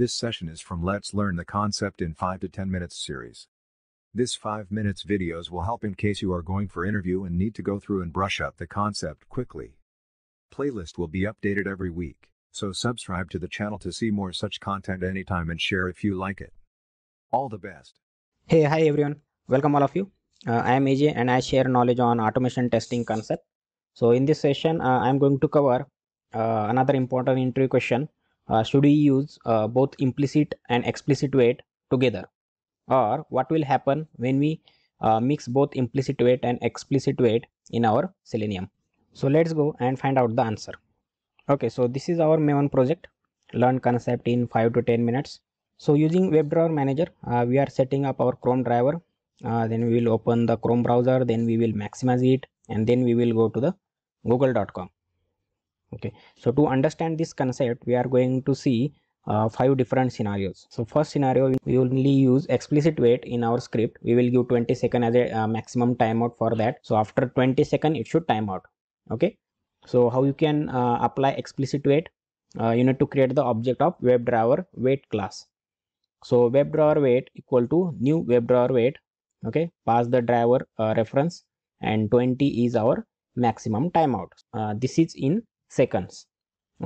This session is from Let's Learn the Concept in 5 to 10 Minutes series. This 5 minutes videos will help in case you are going for interview and need to go through and brush up the concept quickly. Playlist will be updated every week, so subscribe to the channel to see more such content anytime and share if you like it. All the best. Hey, hi everyone. Welcome all of you. Uh, I am AJ and I share knowledge on automation testing concept. So in this session, uh, I am going to cover uh, another important interview question uh, should we use uh, both implicit and explicit weight together or what will happen when we uh, mix both implicit weight and explicit weight in our selenium so let's go and find out the answer okay so this is our maven project learn concept in 5 to 10 minutes so using WebDriver manager uh, we are setting up our chrome driver uh, then we will open the chrome browser then we will maximize it and then we will go to the google.com okay so to understand this concept we are going to see uh, five different scenarios so first scenario we only use explicit wait in our script we will give 20 second as a uh, maximum timeout for that so after 20 second it should time out okay so how you can uh, apply explicit wait uh, you need to create the object of webdriver wait class so webdriver wait equal to new webdriver wait okay pass the driver uh, reference and 20 is our maximum timeout uh, this is in seconds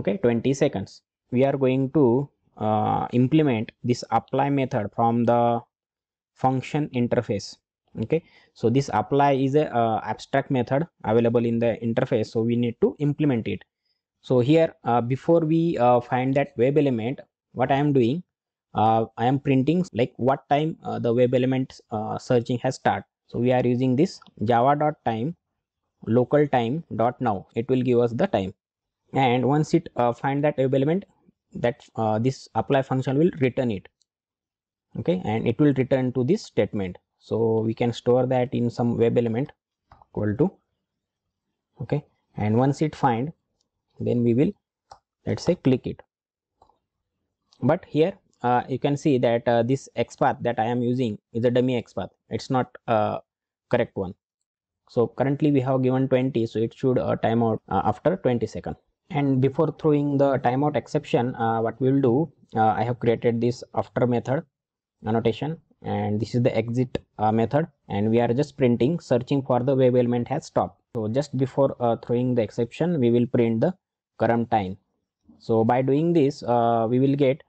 okay 20 seconds we are going to uh, implement this apply method from the function interface okay so this apply is a uh, abstract method available in the interface so we need to implement it so here uh, before we uh, find that web element what i am doing uh, i am printing like what time uh, the web element searching has start so we are using this java dot time local time dot now it will give us the time and once it uh, find that web element that uh, this apply function will return it okay and it will return to this statement so we can store that in some web element equal to okay and once it find then we will let's say click it but here uh, you can see that uh, this xpath that i am using is a dummy xpath it's not a uh, correct one so currently we have given 20 so it should uh, time out uh, after 20 second and before throwing the timeout exception uh, what we will do uh, I have created this after method annotation and this is the exit uh, method and we are just printing searching for the wave element has stopped so just before uh, throwing the exception we will print the current time so by doing this uh, we will get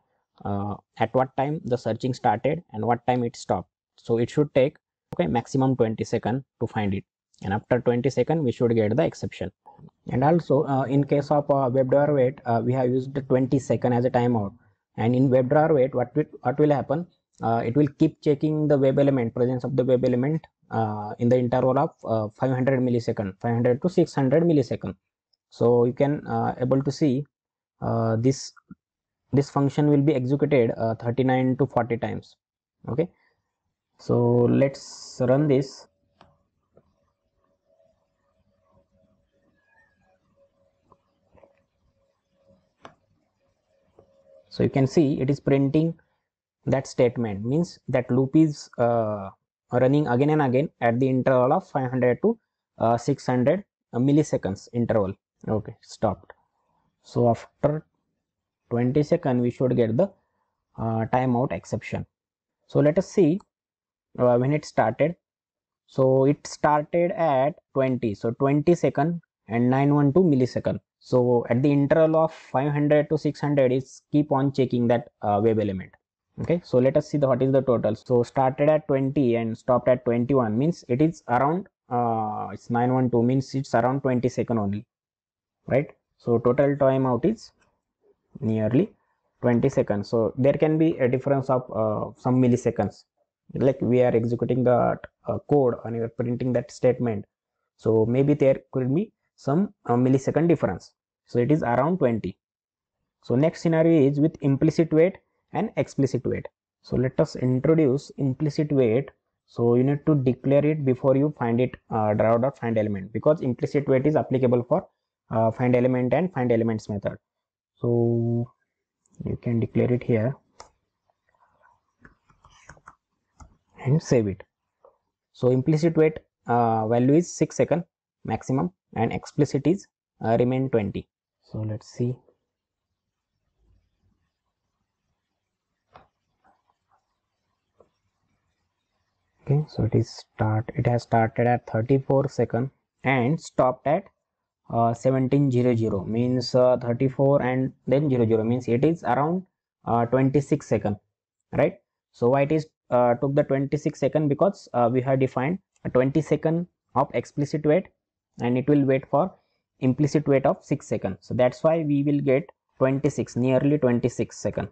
uh, at what time the searching started and what time it stopped so it should take okay maximum 20 second to find it and after 20 second we should get the exception and also uh, in case of uh, WebDriver wait uh, we have used 20 second as a timeout and in WebDriver wait what will, what will happen uh, it will keep checking the web element presence of the web element uh, in the interval of uh, 500 millisecond 500 to 600 millisecond so you can able to see this this function will be executed 39 to 40 times okay so let's run this so you can see it is printing that statement means that loop is uh, running again and again at the interval of 500 to uh, 600 uh, milliseconds interval okay stopped so after 20 second we should get the uh, timeout exception so let us see uh, when it started so it started at 20 so 20 second and 912 millisecond so at the interval of 500 to 600 is keep on checking that uh, wave element okay so let us see the what is the total so started at 20 and stopped at 21 means it is around uh, it's 912 means it's around 20 second only right so total time out is nearly 20 seconds so there can be a difference of uh, some milliseconds like we are executing that uh, code and we are printing that statement so maybe there could be some uh, millisecond difference. So it is around 20. So next scenario is with implicit weight and explicit weight. So let us introduce implicit weight. So you need to declare it before you find it uh, draw dot find element because implicit weight is applicable for uh, find element and find elements method. So you can declare it here and save it. So implicit weight uh, value is 6 second maximum and explicit is uh, remain 20 so let's see okay so it is start it has started at 34 second and stopped at uh, 1700 means uh, 34 and then 00 means it is around uh, 26 second right so why it is uh, took the 26 second because uh, we have defined a 20 second of explicit wait and it will wait for implicit wait of 6 seconds. So that's why we will get 26 nearly 26 second.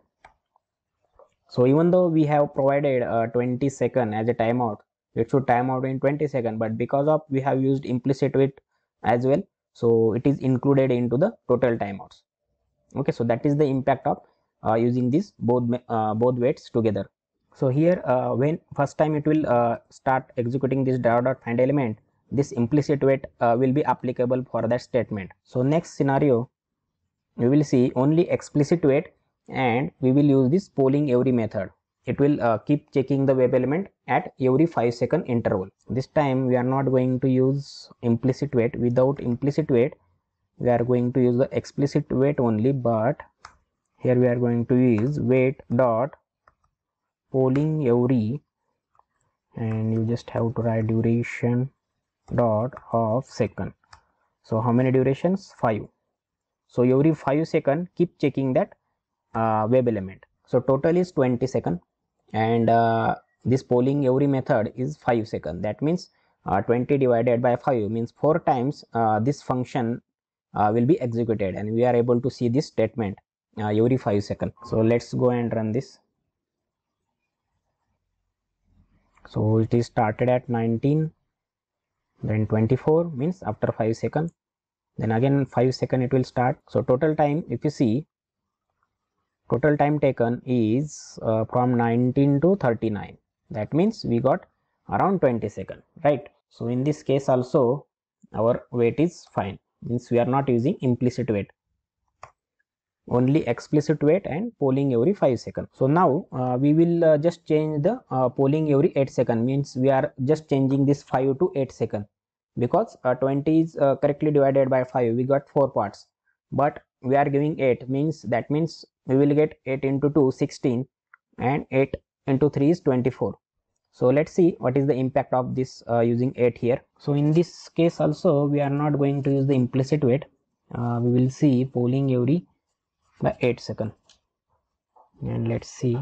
So even though we have provided uh, 20 second as a timeout, it should time out in 20 second but because of we have used implicit wait as well so it is included into the total timeouts okay so that is the impact of uh, using these both uh, both weights together so here uh, when first time it will uh, start executing this dot dot find element this implicit weight uh, will be applicable for that statement so next scenario we will see only explicit weight and we will use this polling every method it will uh, keep checking the web element at every 5 second interval this time we are not going to use implicit weight without implicit weight we are going to use the explicit weight only but here we are going to use weight dot polling every and you just have to write duration dot of second so how many durations five so every five second keep checking that uh, web element so total is 20 second and uh, this polling every method is five second that means uh, 20 divided by 5 means 4 times uh, this function uh, will be executed and we are able to see this statement uh, every 5 second so let's go and run this so it is started at 19 then 24 means after 5 second then again 5 second it will start so total time if you see total time taken is uh, from 19 to 39 that means we got around 20 second right so in this case also our weight is fine means we are not using implicit weight only explicit wait and polling every 5 second so now uh, we will uh, just change the uh, polling every 8 second means we are just changing this 5 to 8 second because uh, 20 is uh, correctly divided by 5 we got 4 parts but we are giving 8 means that means we will get 8 into 2 16 and 8 into 3 is 24 so let's see what is the impact of this uh, using 8 here so in this case also we are not going to use the implicit wait. we will see polling every by 8 second and let's see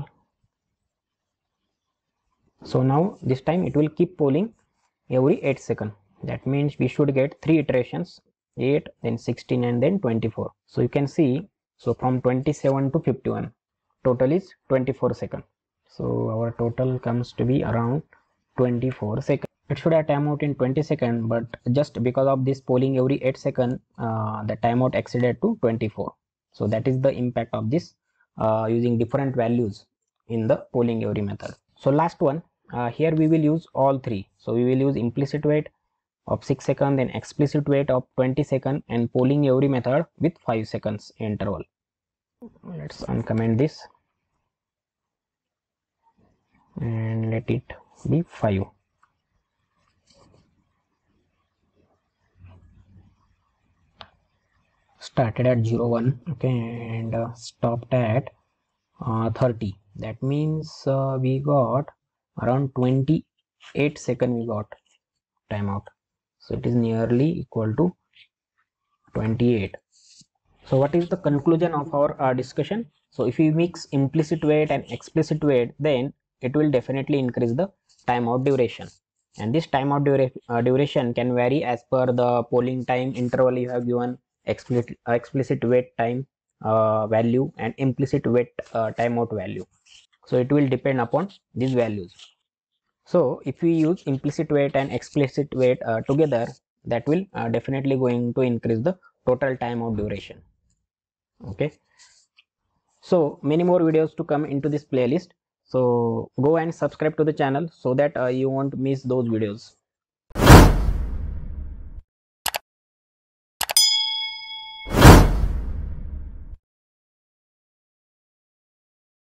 so now this time it will keep polling every 8 second that means we should get three iterations 8 then 16 and then 24 so you can see so from 27 to 51 total is 24 second so our total comes to be around 24 second it should have timeout in 20 second but just because of this polling every 8 second uh, the timeout exceeded to 24 so that is the impact of this uh, using different values in the polling every method so last one uh, here we will use all three so we will use implicit weight of 6 seconds then explicit weight of 20 seconds and polling every method with 5 seconds interval let's uncomment this and let it be 5 started at 01 okay and uh, stopped at uh, 30 that means uh, we got around 28 second we got timeout so it is nearly equal to 28 so what is the conclusion of our uh, discussion so if we mix implicit weight and explicit weight then it will definitely increase the timeout duration and this timeout dura uh, duration can vary as per the polling time interval you have given explicit, uh, explicit wait time uh, value and implicit wait uh, timeout value. So it will depend upon these values. So if we use implicit wait and explicit wait uh, together, that will uh, definitely going to increase the total timeout duration. Okay. So many more videos to come into this playlist. So go and subscribe to the channel so that uh, you won't miss those videos.